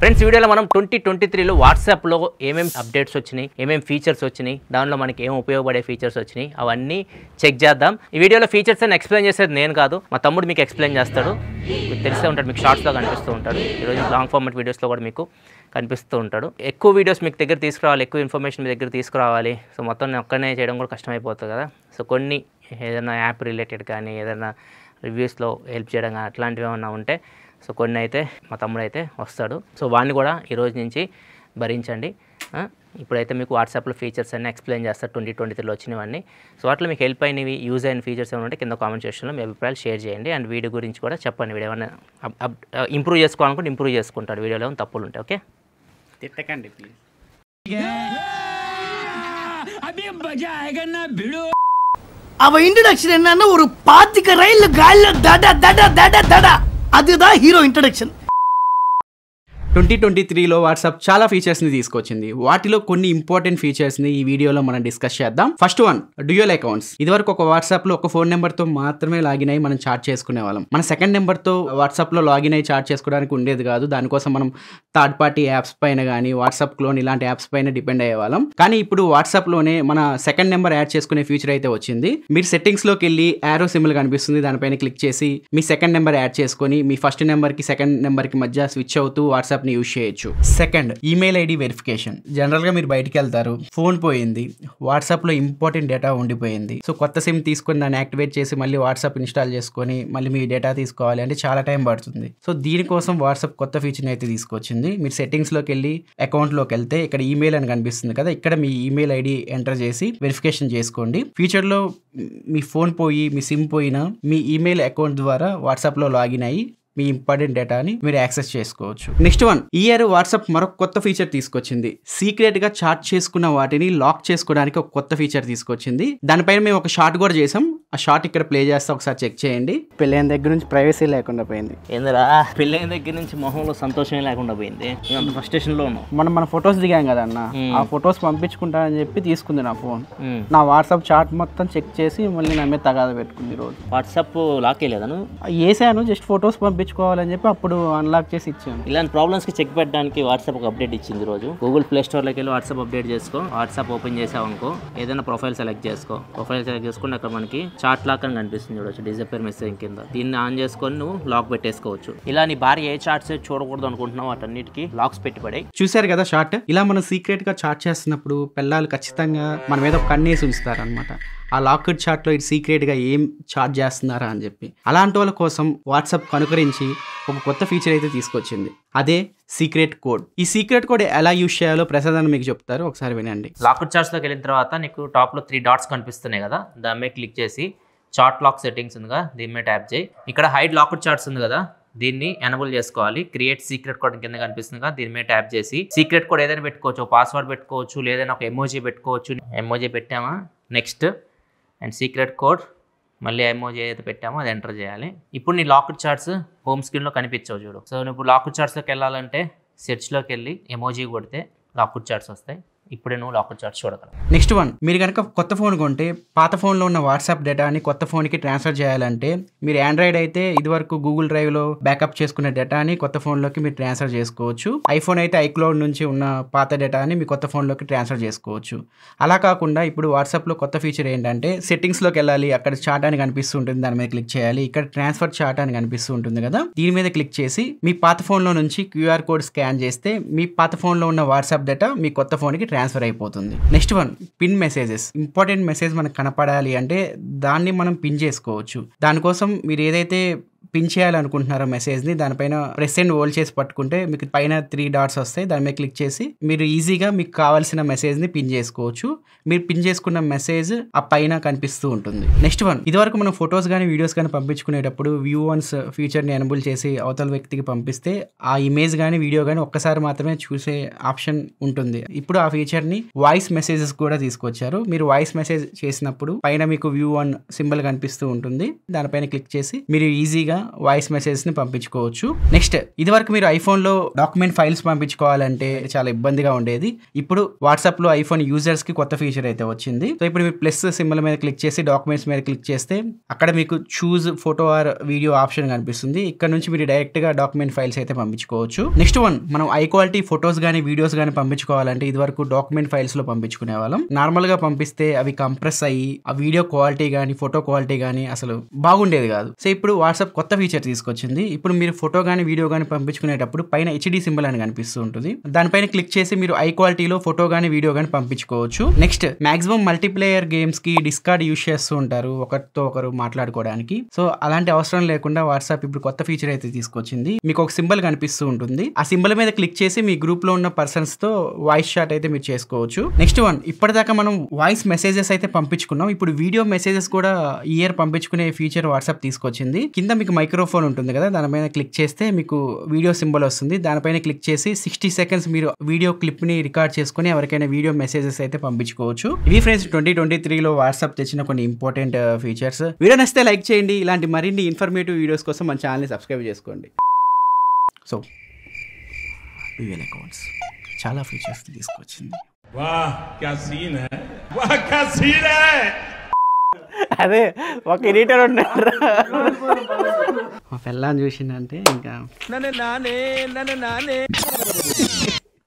friends వీడియోలో మనం twenty twenty త్రీలో వాట్సాప్లో ఏమేమి అప్డేట్స్ వచ్చినాయి ఏమేమి ఫీచర్స్ వచ్చినాయి దానిలో మనకి ఏం ఉపయోగపడే ఫీచర్స్ వచ్చినాయి అవన్నీ చెక్ చేద్దాం ఈ వీడియోలో ఫీచర్స్ అని ఎక్స్ప్లెయిన్ చేసేది నేను కాదు మా తమ్ముడు మీకు ఎక్స్ప్లెయిన్ చేస్తాడు మీకు తెలిసే ఉంటాడు మీకు షార్ట్స్లో కనిపిస్తూ ఉంటాడు ఈరోజు లాంగ్ ఫార్మెట్ వీడియోస్లో కూడా మీకు కనిపిస్తూ ఉంటాడు ఎక్కువ వీడియోస్ మీకు దగ్గర తీసుకురావాలి ఎక్కువ ఇన్ఫర్మేషన్ మీ దగ్గర తీసుకురావాలి సో మొత్తం ఒక్కడనే చేయడం కూడా కష్టమైపోతుంది కదా సో కొన్ని ఏదైనా యాప్ రిలేటెడ్ కానీ ఏదైనా రివ్యూస్లో హెల్ప్ చేయడం కానీ అట్లాంటివి ఏమైనా ఉంటే సో కొన్ని అయితే మా తమ్ముడు అయితే వస్తాడు సో వాడిని కూడా ఈరోజు నుంచి భరించండి ఇప్పుడైతే మీకు వాట్సాప్లో ఫీచర్స్ అన్నీ ఎక్స్ప్లెయిన్ చేస్తారు ట్వంటీ ట్వంటీ త్రీలో వచ్చినవన్నీ సో వాటిలో మీకు హెల్ప్ అయినవి యూజ్ అయిన ఫీచర్స్ ఏమైనా ఉంటే కింద కామెంట్ సెక్షన్లో మీ అభిప్రాయాలు షేర్ చేయండి అండ్ వీడియో గురించి కూడా చెప్పండి వీడియో ఏమైనా ఇంప్రూవ్ చేసుకోవాలనుకుంటే ఇంప్రూవ్ చేసుకుంటాడు వీడియోలో ఏమైనా తప్పులు ఉంటాయి ఓకే తిట్టకండి ప్లీజ్ அவன் ఏంటన్నా ఒక పాతిక பாத்துக்க గాలిలో காலில் దడ దడ దడ அதுதான் ஹீரோ இன்ட்ரடக்ஷன் ట్వంటీ ట్వంటీ త్రీలో వాట్సాప్ చాలా ఫీచర్స్ని తీసుకొచ్చింది వాటిలో కొన్ని ఇంపార్టెంట్ ఫీచర్స్ని ఈ వీడియోలో మనం డిస్కస్ చేద్దాం ఫస్ట్ వన్ డ్యూయల్ అకౌంట్స్ ఇదివరకు ఒక వాట్సాప్లో ఒక ఫోన్ నెంబర్తో మాత్రమే లాగిన్ అయ్యి మనం చాట్ చేసుకునే వాళ్ళం మన సెకండ్ నెంబర్తో వాట్సాప్లో లాగిన్ అయ్యి చాట్ చేసుకోవడానికి ఉండేది కాదు దానికోసం మనం థర్డ్ పార్టీ యాప్స్ పైన కానీ వాట్సాప్ క్లోన్ ఇలాంటి యాప్స్ పైన డిపెండ్ అయ్యేవాళ్ళం కానీ ఇప్పుడు వాట్సాప్లోనే మన సెకండ్ నెంబర్ యాడ్ చేసుకునే ఫీచర్ అయితే వచ్చింది మీరు సెట్టింగ్స్లోకి వెళ్ళి యారో సిమ్లు కనిపిస్తుంది దానిపైన క్లిక్ చేసి మీ సెకండ్ నెంబర్ యాడ్ చేసుకొని మీ ఫస్ట్ నెంబర్కి సెకండ్ నెంబర్కి మధ్య స్విచ్ అవుతూ వాట్సాప్ ని యూజ్ చేయొచ్చు సెకండ్ ఈమెయిల్ ఐడి వెరిఫికేషన్ జనరల్గా మీరు బయటికి వెళ్తారు ఫోన్ పోయింది వాట్సాప్లో ఇంపార్టెంట్ డేటా ఉండిపోయింది సో కొత్త సిమ్ తీసుకొని దాన్ని యాక్టివేట్ చేసి మళ్ళీ వాట్సాప్ ఇన్స్టాల్ చేసుకొని మళ్ళీ మీ డేటా తీసుకోవాలి అంటే చాలా టైం పడుతుంది సో దీనికోసం వాట్సాప్ కొత్త ఫీచర్ని అయితే తీసుకొచ్చింది మీరు లోకి వెళ్ళి అకౌంట్లోకి వెళ్తే ఇక్కడ ఈమెయిల్ అని కనిపిస్తుంది కదా ఇక్కడ మీ ఈమెయిల్ ఐడి ఎంటర్ చేసి వెరిఫికేషన్ చేసుకోండి లో మీ ఫోన్ పోయి మీ సిమ్ పోయినా మీ ఈమెయిల్ అకౌంట్ ద్వారా వాట్సాప్లో లాగిన్ అయ్యి మీ ఇంపార్టెంట్ డేటాని మీరు యాక్సెస్ చేసుకోవచ్చు నెక్స్ట్ వన్ ఇయర్ వాట్సాప్ మరొక కొత్త ఫీచర్ తీసుకొచ్చింది సీక్రెట్గా చాట్ చేసుకున్న వాటిని లాక్ చేసుకోవడానికి ఒక కొత్త ఫీచర్ తీసుకొచ్చింది దానిపైన మేము ఒక షార్ట్ కూడా చేసాం ఆ షార్ట్ ఇక్కడ ప్లే చేస్తా ఒకసారి చెక్ చేయండి పెళ్ళైన దగ్గర నుంచి ప్రైవసీ లేకుండా పోయింది ఏందరా పెళ్ళైన దగ్గర నుంచి మొహంలో సంతోషమే లేకుండా పోయింది ఫస్ట్ లో ఉన్నాం మనం మన ఫొటోస్ దిగాం కదా అన్న ఆ ఫొటోస్ పంపించుకుంటానని చెప్పి తీసుకుంది నా ఫోన్ నా వాట్సాప్ చాట్ మొత్తం చెక్ చేసి మళ్ళీ నమ్మే మీద తగాద పెట్టుకుంది రోజు వాట్సాప్ లాక్ వేయలేదను వేసాను జస్ట్ ఫొటోస్ పంపించుకోవాలని చెప్పి అప్పుడు అన్లాక్ చేసి ఇచ్చాను ఇలాంటి ప్రాబ్లమ్స్ కి చెక్ పెట్టడానికి వాట్సాప్ ఒక అప్డేట్ ఇచ్చింది రోజు గూగుల్ ప్లే స్టోర్ లోకి వెళ్ళి వాట్సాప్ అప్డేట్ చేసుకో వాట్సాప్ ఓపెన్ చేసావు అనుకో ఏదైనా ప్రొఫైల్ సెలెక్ట్ చేసుకో ప్రొఫైల్ సెలెక్ట్ చేసుకుంటే అక్కడ మనకి చాట్ లాక్ అని కనిపిస్తుంది చూడవచ్చు డిజపేర్ మెసేజ్ కింద దీన్ని ఆన్ చేసుకొని నువ్వు లాక్ పెట్టేసుకోవచ్చు ఇలా నీ భార్య ఏ చాట్స్ చూడకూడదు అనుకుంటున్నావు వాటన్నిటికి లాక్స్ పెట్టుబడి చూసారు కదా షార్ట్ ఇలా మనం సీక్రెట్ గా చాట్ చేస్తున్నప్పుడు పిల్లలు ఖచ్చితంగా మన మీద కన్నేసి ఉంచుతారు అనమాట ఆ లాకర్ చాట్లో ఇది సీక్రెట్గా ఏం చాట్ చేస్తున్నారా అని చెప్పి అలాంటి వాళ్ళ కోసం వాట్సాప్ కనుకరించి ఒక కొత్త ఫీచర్ అయితే తీసుకొచ్చింది అదే సీక్రెట్ కోడ్ ఈ సీక్రెట్ కోడ్ ఎలా యూజ్ చేయాలో ప్రసాద్ అని మీకు చెప్తారు ఒకసారి వినండి లాక్డ్ లోకి వెళ్ళిన తర్వాత నీకు టాప్లో త్రీ డాట్స్ కనిపిస్తున్నాయి కదా దాని మీద క్లిక్ చేసి చార్ట్ లాక్ సెట్టింగ్స్ ఉందిగా దీని మీద ట్యాప్ చేయి ఇక్కడ హైడ్ లాకర్ చార్ట్స్ ఉంది కదా దీన్ని ఎనబుల్ చేసుకోవాలి క్రియేట్ సీక్రెట్ కోడ్ కింద కనిపిస్తుంది కదా దీని మీద ట్యాప్ చేసి సీక్రెట్ కోడ్ ఏదైనా పెట్టుకోవచ్చు పాస్వర్డ్ పెట్టుకోవచ్చు లేదైనా ఒక ఎమోజీ పెట్టుకోవచ్చు ఎమోజీ పెట్టామా నెక్స్ట్ అండ్ సీక్రెట్ కోడ్ మళ్ళీ ఎమోజీ ఏదైతే పెట్టామో అది ఎంటర్ చేయాలి ఇప్పుడు నీ లాక్డ్ చార్ట్స్ హోమ్ స్క్రీన్లో కనిపించవు చూడు సో నువ్వు ఇప్పుడు లాక్డ్ చార్ట్స్లోకి వెళ్ళాలంటే సెర్చ్లోకి వెళ్ళి ఎమోజీ కొడితే లాక్డ్ చార్ట్స్ వస్తాయి ఇప్పుడే నువ్వు లాకర్ చార్జ్ చూడగలవు నెక్స్ట్ వన్ మీరు కనుక కొత్త ఫోన్ కొంటే పాత ఫోన్లో ఉన్న వాట్సాప్ డేటాని కొత్త ఫోన్కి ట్రాన్స్ఫర్ చేయాలంటే మీరు ఆండ్రాయిడ్ అయితే ఇదివరకు గూగుల్ డ్రైవ్లో బ్యాకప్ చేసుకున్న డేటాని కొత్త ఫోన్లోకి మీరు ట్రాన్స్ఫర్ చేసుకోవచ్చు ఐఫోన్ అయితే ఐక్లౌడ్ నుంచి ఉన్న పాత డేటాని మీ కొత్త ఫోన్లోకి ట్రాన్స్ఫర్ చేసుకోవచ్చు అలా కాకుండా ఇప్పుడు వాట్సాప్లో కొత్త ఫీచర్ ఏంటంటే సెట్టింగ్స్లోకి వెళ్ళాలి అక్కడ చాట్ అని కనిపిస్తుంటుంది దాని మీద క్లిక్ చేయాలి ఇక్కడ ట్రాన్స్ఫర్ చాట్ అని కనిపిస్తుంటుంది ఉంటుంది కదా దీని మీద క్లిక్ చేసి మీ పాత ఫోన్లో నుంచి క్యూఆర్ కోడ్ స్కాన్ చేస్తే మీ పాత ఫోన్లో ఉన్న వాట్సాప్ డేటా మీ కొత్త ఫోన్కి ట్రాన్స్ ట్రాన్స్ఫర్ అయిపోతుంది next one pin messages important message మనకు కనపడాలి అంటే దాన్ని మనం పిన్ చేసుకోవచ్చు దానికోసం మీరు ఏదైతే పిన్ చేయాలనుకుంటున్నారో మెసేజ్ని దానిపైన ప్రెస్ అండ్ హోల్డ్ చేసి పట్టుకుంటే మీకు పైన త్రీ డాట్స్ వస్తాయి దాని మీద క్లిక్ చేసి మీరు ఈజీగా మీకు కావాల్సిన మెసేజ్ని పిన్ చేసుకోవచ్చు మీరు పిన్ చేసుకున్న మెసేజ్ ఆ పైన కనిపిస్తూ ఉంటుంది నెక్స్ట్ వన్ ఇదివరకు మనం ఫొటోస్ కానీ వీడియోస్ కానీ పంపించుకునేటప్పుడు వ్యూ వన్స్ ఫ్యూచర్ని ఎనబుల్ చేసి అవతల వ్యక్తికి పంపిస్తే ఆ ఇమేజ్ కానీ వీడియో కానీ ఒక్కసారి మాత్రమే చూసే ఆప్షన్ ఉంటుంది ఇప్పుడు ఆ ఫీచర్ని వాయిస్ మెసేజెస్ కూడా తీసుకొచ్చారు మీరు వాయిస్ మెసేజ్ చేసినప్పుడు పైన మీకు వ్యూ వన్ సింబల్ కనిపిస్తూ ఉంటుంది దానిపైన క్లిక్ చేసి మీరు ఈజీగా వాయిస్ మెసేజ్ని పంపించుకోవచ్చు నెక్స్ట్ ఇది వరకు మీరు ఐఫోన్లో డాక్యుమెంట్ ఫైల్స్ పంపించుకోవాలంటే చాలా ఇబ్బందిగా ఉండేది ఇప్పుడు వాట్సాప్లో ఐఫోన్ యూజర్స్కి కొత్త ఫీచర్ అయితే వచ్చింది సో ఇప్పుడు మీరు ప్లస్ సింబల్ మీద క్లిక్ చేసి డాక్యుమెంట్స్ మీద క్లిక్ చేస్తే అక్కడ మీకు choose photo or video option కనిపిస్తుంది ఇక్కడ నుంచి మీరు డైరెక్ట్గా డాక్యుమెంట్ ఫైల్స్ అయితే పంపించుకోవచ్చు నెక్స్ట్ వన్ మనం ఐ క్వాలిటీ ఫొటోస్ కానీ వీడియోస్ కానీ పంపించుకోవాలంటే ఇది వరకు డాక్యుమెంట్ ఫైల్స్లో పంపించుకునే వాళ్ళం నార్మల్గా పంపిస్తే అవి కంప్రెస్ అయ్యి ఆ వీడియో క్వాలిటీ కానీ ఫోటో క్వాలిటీ కానీ అసలు బాగుండేది కాదు సో ఇప్పుడు వాట్సాప్ కొత్త కొత్త ఫీచర్ తీసుకొచ్చింది ఇప్పుడు మీరు ఫోటో కానీ వీడియో కానీ పంపించుకునేటప్పుడు పైన హెచ్డీ సింబల్ అని కనిపిస్తూ ఉంటుంది దానిపైన క్లిక్ చేసి మీరు ఐ క్వాలిటీలో ఫోటో కానీ వీడియో కానీ పంపించుకోవచ్చు నెక్స్ట్ మాక్సిమం మల్టీప్లేయర్ గేమ్స్ కి డిస్కార్డ్ యూస్ చేస్తూ ఉంటారు ఒకరితో ఒకరు మాట్లాడుకోవడానికి సో అలాంటి అవసరం లేకుండా వాట్సాప్ ఇప్పుడు కొత్త ఫీచర్ అయితే తీసుకొచ్చింది మీకు ఒక సింబల్ కనిపిస్తూ ఉంటుంది ఆ సింబల్ మీద క్లిక్ చేసి మీ గ్రూప్ లో ఉన్న పర్సన్స్ తో వాయిస్ షాట్ అయితే మీరు చేసుకోవచ్చు నెక్స్ట్ వన్ ఇప్పటిదాకా మనం వాయిస్ మెసేజెస్ అయితే పంపించుకున్నాం ఇప్పుడు వీడియో మెసేజెస్ కూడా ఇయర్ పంపించుకునే ఫీచర్ వాట్సాప్ తీసుకొచ్చింది కింద మీకు మైక్రోఫోన్ ఉంటుంది కదా దానిపైన క్లిక్ చేస్తే మీకు వీడియో సింబల్ వస్తుంది దానిపైన క్లిక్ చేసి సిక్స్టీ సెకండ్స్ మీరు వీడియో క్లిప్ని రికార్డ్ చేసుకుని ఎవరికైనా వీడియో మెసేజెస్ అయితే పంపించుకోవచ్చు ఇవి ఫ్రెండ్స్ ట్వంటీ ట్వంటీ త్రీలో వాట్సాప్ తెచ్చిన కొన్ని ఇంపార్టెంట్ ఫీచర్స్ వీడియో నచ్చితే లైక్ చేయండి ఇలాంటి మరిన్ని ఇన్ఫర్మేటివ్ వీడియోస్ కోసం మన ఛానల్ని సబ్స్క్రైబ్ చేసుకోండి సో అకౌంట్స్ చాలా ఫీచర్స్ తీసుకొచ్చింది వాహ్ క్యా సీన్ హై వాహ్ క్యా సీన్ హై అదే ఒక ఎడిటర్ ఉన్నారు మా పిల్లని చూసిందంటే ఇంకా